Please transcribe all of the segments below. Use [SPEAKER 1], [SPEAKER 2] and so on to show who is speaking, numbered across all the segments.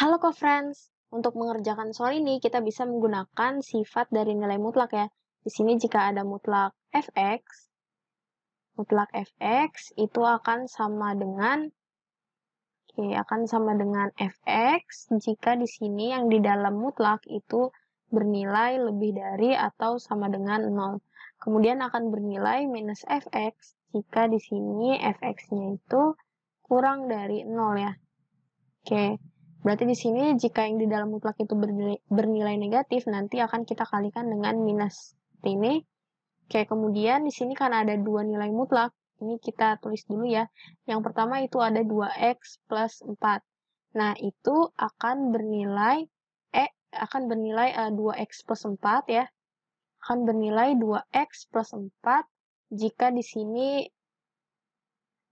[SPEAKER 1] Halo kok friends untuk mengerjakan soal ini kita bisa menggunakan sifat dari nilai mutlak ya. Di sini jika ada mutlak fx, mutlak fx itu akan sama dengan Oke, akan sama dengan fx jika di sini yang di dalam mutlak itu bernilai lebih dari atau sama dengan 0. Kemudian akan bernilai minus fx jika di sini fx-nya itu kurang dari 0 ya. Oke. Berarti di sini jika yang di dalam mutlak itu bernilai, bernilai negatif, nanti akan kita kalikan dengan minus ini. Kayak kemudian di sini kan ada dua nilai mutlak. Ini kita tulis dulu ya. Yang pertama itu ada 2x plus 4. Nah, itu akan bernilai e akan bernilai uh, eh, 2x plus 4 ya. Akan bernilai 2x plus 4 jika di sini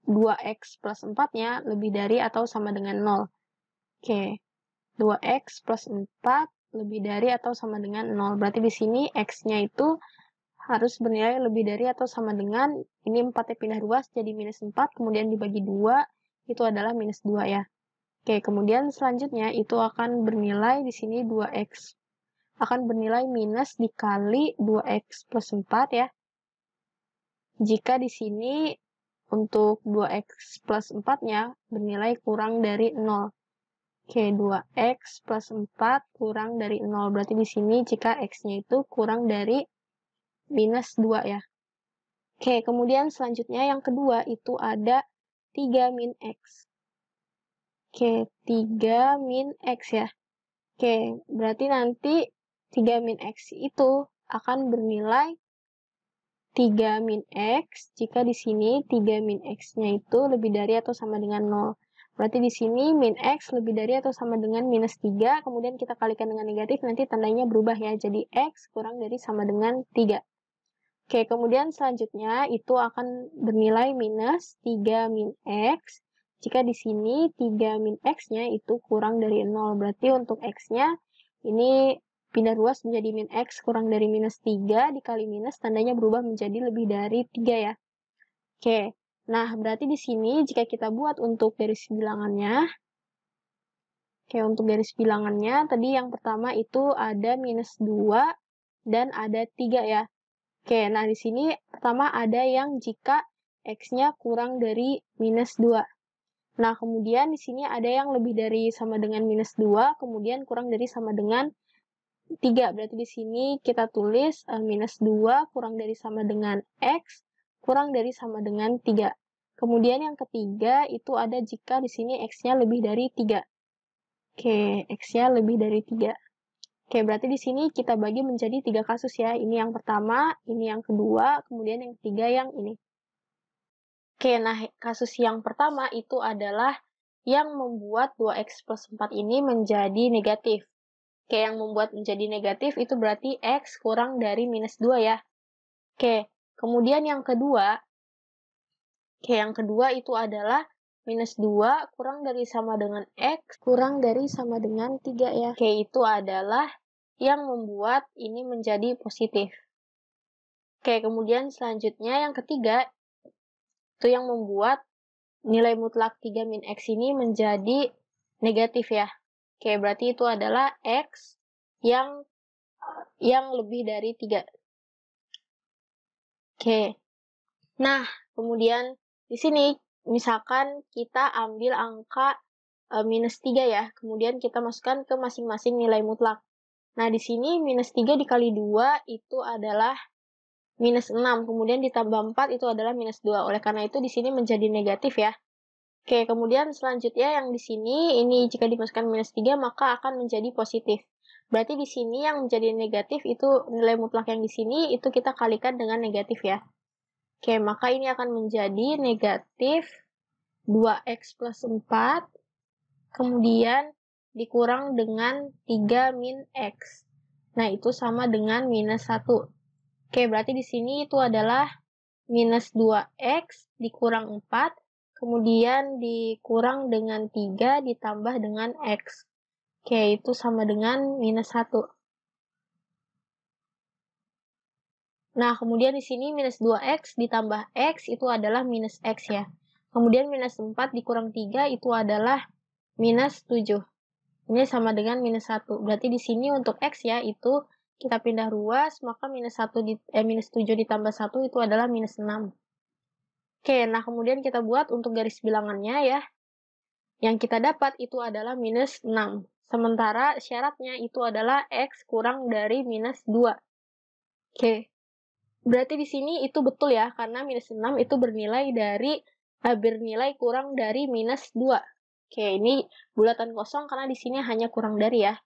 [SPEAKER 1] 2x plus 4-nya lebih dari atau sama dengan 0. Oke. 2x plus 4 lebih dari atau sama dengan 0. Berarti di sini x-nya itu harus bernilai lebih dari atau sama dengan, ini 4 ya pindah ruas jadi minus 4, kemudian dibagi 2, itu adalah minus 2 ya. Oke, kemudian selanjutnya itu akan bernilai di sini 2x. Akan bernilai minus dikali 2x plus 4 ya. Jika di sini untuk 2x plus 4-nya bernilai kurang dari 0 k 2 x plus 4 kurang dari 0. Berarti di sini jika X-nya itu kurang dari minus 2 ya. Oke, kemudian selanjutnya yang kedua itu ada 3 min X. Oke, 3 min X ya. Oke, berarti nanti 3 min X itu akan bernilai 3 min X jika di sini 3 min X-nya itu lebih dari atau sama dengan 0. Berarti di sini min X lebih dari atau sama dengan minus 3, kemudian kita kalikan dengan negatif, nanti tandanya berubah ya, jadi X kurang dari sama dengan 3. Oke, kemudian selanjutnya itu akan bernilai minus 3 min X, jika di sini 3 min X-nya itu kurang dari 0, berarti untuk X-nya ini pindah ruas menjadi min X kurang dari minus 3 dikali minus tandanya berubah menjadi lebih dari 3 ya. Oke, Nah, berarti di sini jika kita buat untuk garis bilangannya, kayak untuk garis bilangannya, tadi yang pertama itu ada minus 2 dan ada 3 ya. Oke, nah di sini pertama ada yang jika X-nya kurang dari minus 2. Nah, kemudian di sini ada yang lebih dari sama dengan minus 2, kemudian kurang dari sama dengan 3. Berarti di sini kita tulis eh, minus 2 kurang dari sama dengan X, kurang dari sama dengan 3. Kemudian yang ketiga itu ada jika di sini x-nya lebih dari 3. Oke, x-nya lebih dari 3. Oke, berarti di sini kita bagi menjadi tiga kasus ya. Ini yang pertama, ini yang kedua, kemudian yang ketiga yang ini. Oke, nah kasus yang pertama itu adalah yang membuat 2x plus 4 ini menjadi negatif. Oke, yang membuat menjadi negatif itu berarti x kurang dari minus 2 ya. Oke, Kemudian yang kedua, kayak yang kedua itu adalah minus 2 kurang dari sama dengan X kurang dari sama dengan 3 ya. Oke, itu adalah yang membuat ini menjadi positif. Oke, kemudian selanjutnya yang ketiga, itu yang membuat nilai mutlak 3 min X ini menjadi negatif ya. Oke, berarti itu adalah X yang yang lebih dari 3. Oke. Nah, kemudian di sini misalkan kita ambil angka e, minus 3 ya, kemudian kita masukkan ke masing-masing nilai mutlak. Nah, di sini minus 3 dikali 2 itu adalah minus 6, kemudian ditambah 4 itu adalah minus 2. Oleh karena itu di sini menjadi negatif ya. Oke, kemudian selanjutnya yang di sini, ini jika dimasukkan minus 3 maka akan menjadi positif. Berarti di sini yang menjadi negatif itu nilai mutlak yang di sini itu kita kalikan dengan negatif ya. Oke, maka ini akan menjadi negatif 2x plus 4, kemudian dikurang dengan 3 min x. Nah, itu sama dengan minus 1. Oke, berarti di sini itu adalah minus 2x dikurang 4, kemudian dikurang dengan 3 ditambah dengan x. K itu sama dengan minus 1. Nah, kemudian di sini minus 2x ditambah x itu adalah minus x ya. Kemudian minus 4 dikurang 3 itu adalah minus 7. Ini sama dengan minus 1. Berarti di sini untuk x ya itu kita pindah ruas, maka minus, 1 di, eh, minus 7 ditambah 1 itu adalah minus 6. Oke, nah kemudian kita buat untuk garis bilangannya ya. Yang kita dapat itu adalah minus 6. Sementara syaratnya itu adalah X kurang dari minus 2. Oke, berarti di sini itu betul ya, karena minus 6 itu bernilai dari, eh, bernilai kurang dari minus 2. Oke, ini bulatan kosong karena di sini hanya kurang dari ya,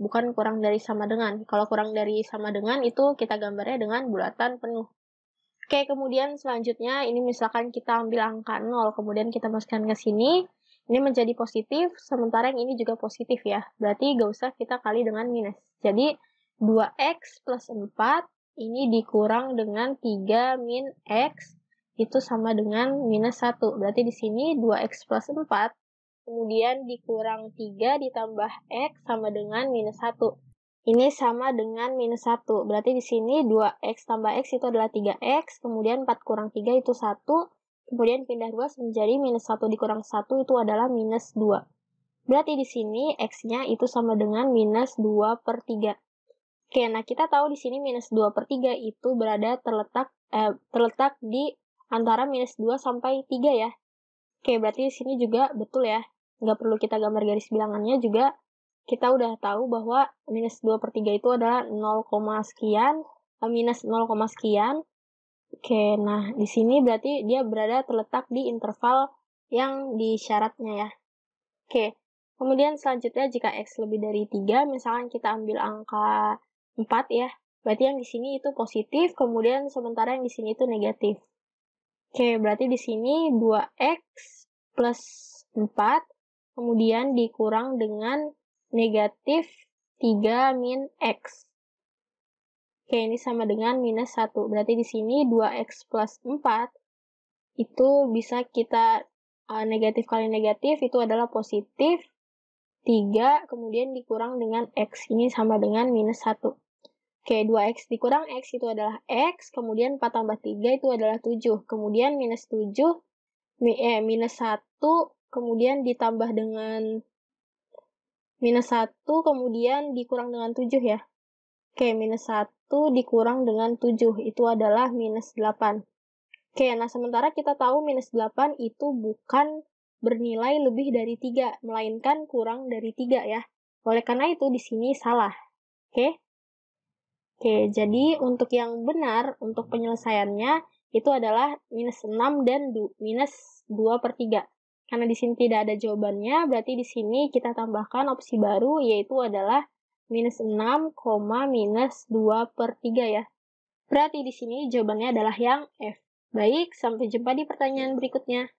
[SPEAKER 1] bukan kurang dari sama dengan. Kalau kurang dari sama dengan itu kita gambarnya dengan bulatan penuh. Oke, kemudian selanjutnya ini misalkan kita ambil angka 0, kemudian kita masukkan ke sini, ini menjadi positif, sementara yang ini juga positif ya. Berarti gak usah kita kali dengan minus. Jadi 2x plus 4 ini dikurang dengan 3 min x itu sama dengan minus 1. Berarti di sini 2x plus 4 kemudian dikurang 3 ditambah x sama dengan minus 1. Ini sama dengan minus 1. Berarti di sini 2x tambah x itu adalah 3x, kemudian 4 kurang 3 itu 1, Kemudian pindah ruas menjadi minus 1 dikurang 1 itu adalah minus 2. Berarti di sini X-nya itu sama dengan minus 2 per 3. Oke, nah kita tahu di sini minus 2 per 3 itu berada terletak eh, terletak di antara minus 2 sampai 3 ya. Oke, berarti di sini juga betul ya. Nggak perlu kita gambar garis bilangannya juga. Kita udah tahu bahwa minus 2 per 3 itu adalah 0, sekian, eh, minus 0, sekian, Oke, nah di sini berarti dia berada terletak di interval yang di syaratnya ya. Oke, kemudian selanjutnya jika X lebih dari 3, misalkan kita ambil angka 4 ya, berarti yang di sini itu positif, kemudian sementara yang di sini itu negatif. Oke, berarti di sini 2X plus 4, kemudian dikurang dengan negatif 3 min X. Oke, ini sama dengan minus 1. Berarti di sini 2x plus 4 itu bisa kita uh, negatif kali negatif itu adalah positif. 3 kemudian dikurang dengan x. Ini sama dengan minus 1. Oke, 2x dikurang x itu adalah x. Kemudian 4 tambah 3 itu adalah 7. Kemudian minus 7, eh, minus 1. Kemudian ditambah dengan minus 1. Kemudian dikurang dengan 7 ya. Oke, minus 1 dikurang dengan 7, itu adalah minus 8. Oke, nah sementara kita tahu minus 8 itu bukan bernilai lebih dari 3, melainkan kurang dari 3 ya. Oleh karena itu di sini salah. Oke? Oke, jadi untuk yang benar, untuk penyelesaiannya itu adalah minus 6 dan du, minus 2 per 3. Karena di sini tidak ada jawabannya, berarti di sini kita tambahkan opsi baru yaitu adalah minus 6, minus 2 per 3 ya. Berarti di sini jawabannya adalah yang F. Baik, sampai jumpa di pertanyaan berikutnya.